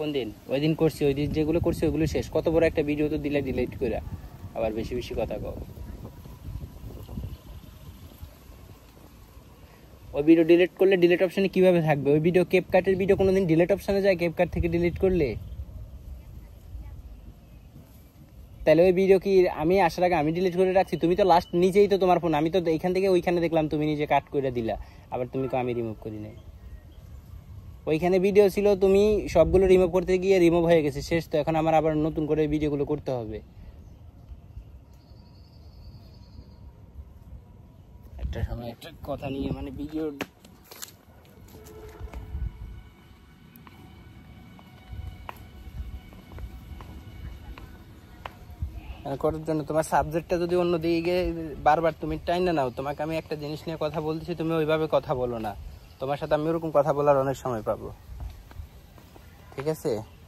কোন দিন ওই দিন করছি ওই দিন যেগুলো করছি ওইগুলো শেষ কত বড় একটা ভিডিও তো দিলে ডিলেট করে আবার বেশি বেশি কথা কও ওই ভিডিও ডিলিট করলে ডিলিট অপশানে কীভাবে থাকবে ওই ভিডিও কেপ ভিডিও ভিডিও দিন ডিলিট অপশানে যায় কেপ থেকে ডিলিট করলে তাহলে ওই ভিডিও কি আমি আসার আগে আমি ডিলিট করে রাখছি তুমি তো লাস্ট নিজেই তো তোমার ফোন আমি তো এখান থেকে ওইখানে দেখলাম তুমি নিজে কাট করে দিলা আবার তুমি তো আমি রিমুভ করি নাই ওইখানে ভিডিও ছিল তুমি সবগুলো রিমুভ করতে গিয়ে রিমুভ হয়ে গেছে শেষ তো এখন আমার আবার নতুন করে ভিডিওগুলো করতে হবে একটা সময় একটা কথা নিয়ে মানে ভিডিও মানে করার জন্য তোমার সাবজেক্টটা যদি অন্য দিকে বারবার তুমি টাইম না নাও তোমাকে আমি একটা জিনিস নিয়ে কথা বলতেছি তুমি ওইভাবে কথা বলো না তোমার সাথে আমি ওরকম কথা বলার অনেক সময় পাবো ঠিক আছে